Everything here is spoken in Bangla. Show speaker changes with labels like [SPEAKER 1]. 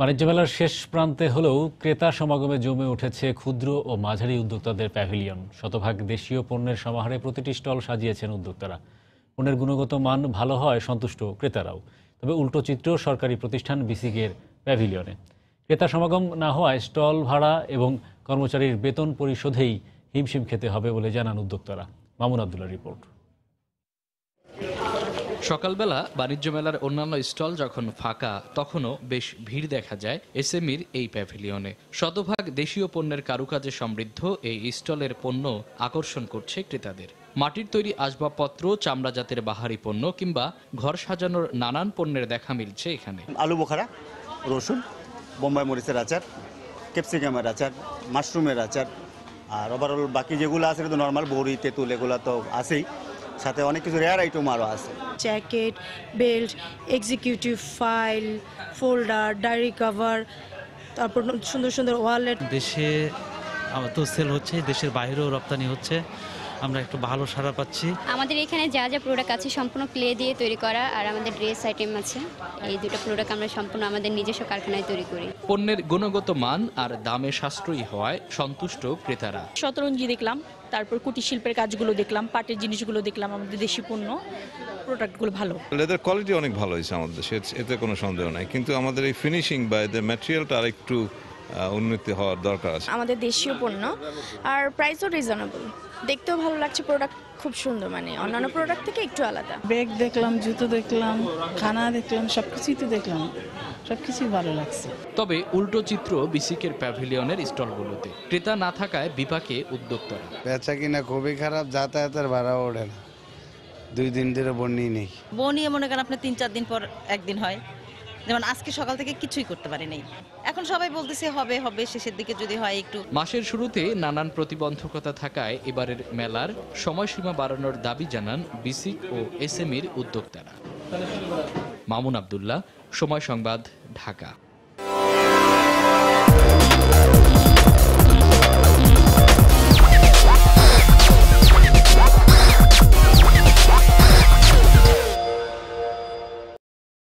[SPEAKER 1] বাণিজ্য মেলার শেষ প্রান্তে হলেও ক্রেতা সমাগমে জমে উঠেছে ক্ষুদ্র ও মাঝারি উদ্যোক্তাদের প্যাভিলিয়ন শতভাগ দেশীয় পণ্যের সমাহারে প্রতিটি স্টল সাজিয়েছেন উদ্যোক্তারা পণ্যের গুণগত মান ভালো হয় সন্তুষ্ট ক্রেতারাও তবে উল্টো চিত্র সরকারি প্রতিষ্ঠান বিসিকের প্যাভিলিয়নে ক্রেতা সমাগম না হওয়ায় স্টল ভাড়া এবং কর্মচারীর বেতন পরিশোধেই হিমশিম খেতে হবে বলে জানান উদ্যোক্তারা মামুন আবদুল্লাহ রিপোর্ট
[SPEAKER 2] সকালবেলা বাণিজ্য মেলার অন্যান্য স্টল যখন ফাঁকা তখনও বেশ ভিড় দেখা যায় এসএমির এই প্যাভিলিয়নে শতভাগ দেশীয় পণ্যের কারুকাজে সমৃদ্ধ এই স্টলের পণ্য আকর্ষণ করছে ক্রেতাদের মাটির তৈরি আসবাবপত্র চামড়া জাতের বাহারি পণ্য কিংবা ঘর সাজানোর নানান পণ্যের দেখা মিলছে এখানে আলু বোখারা রসুন
[SPEAKER 1] বোম্বাই মরিচের আচার ক্যাপসিকামের আচার মাশরুমের আচার আর ওভারঅল বাকি যেগুলো আছে নর্মাল বড়ি তেঁতুল এগুলো তো আছেই সাথে অনেক কিছু রেয়ার আইটেম আরও আছে
[SPEAKER 2] jacket belt executive file folder diary
[SPEAKER 1] cover তারপর সুন্দর সুন্দর ওয়ালেট দেশে তো সেল হচ্ছে দেশের বাইরেও রপ্তানি হচ্ছে আমরা একটু ভালো সাড়া পাচ্ছি
[SPEAKER 2] আমাদের এখানে যা যা প্রোডাক্ট আছে সম্পূর্ণ ক্লে দিয়ে তৈরি করা আর আমাদের ড্রেস আইটেম আছে এই দুটো প্রোডাক্ট আমরা সম্পূর্ণ আমাদের নিজস্ব কারখানায় তৈরি করি পণ্যের গুণগত মান আর দামে সাশ্রয়ী হওয়ায় সন্তুষ্ট ক্রেতারা শতরঞ্জি দেখলাম তারপর কুটির শিল্পের কাজগুলো দেখলাম পাটের জিনিসগুলো দেখলাম আমাদের দেশি পণ্য প্রোডাক্টগুলো ভালো
[SPEAKER 1] লেদার কোয়ালিটি অনেক ভালো হয়েছে আমাদের এতে কোনো সন্দেহ নাই কিন্তু আমাদের এই ফিনিশিং বা এদের ম্যাটেরিয়ালটা আরেকটু উন্নতি হওয়ার দরকার আছে
[SPEAKER 2] আমাদের দেশীয় পণ্য আর প্রাইসও রিজনেবল দেখতেও ভালো লাগছে প্রোডাক্ট খুব সুন্দর মানে অন্যান্য প্রোডাক্ট থেকে একটু আলাদা ব্যাগ
[SPEAKER 1] দেখলাম জুতো দেখলাম খানা দেখলাম সব কিছুই তো দেখলাম সব কিছুই ভালো লাগছে
[SPEAKER 2] তবে উল্টো চিত্র বিসিকের প্যাভিলিয়নের স্টলগুলোতে ক্রেতা না থাকায় বিপাকে উদ্যোক্তারা বেচা কিনা খুবই খারাপ যাতায়াতের ভাড়া ওড়ে না দুই দিন ধরে বনি নেই
[SPEAKER 1] বনি মনে করেন আপনি তিন চার দিন পর একদিন হয় যেমন আজকে সকাল থেকে কিছুই করতে পারি নাই এখন সবাই বলতেছে হবে হবে শেষের দিকে যদি হয় একটু
[SPEAKER 2] মাসের শুরুতে নানান প্রতিবন্ধকতা থাকায় এবারের মেলার সময়সীমা বাড়ানোর দাবি জানান বিসিক ও এসএমএর উদ্যোক্তারা মামুন আবদুল্লাহ সময় সংবাদ ঢাকা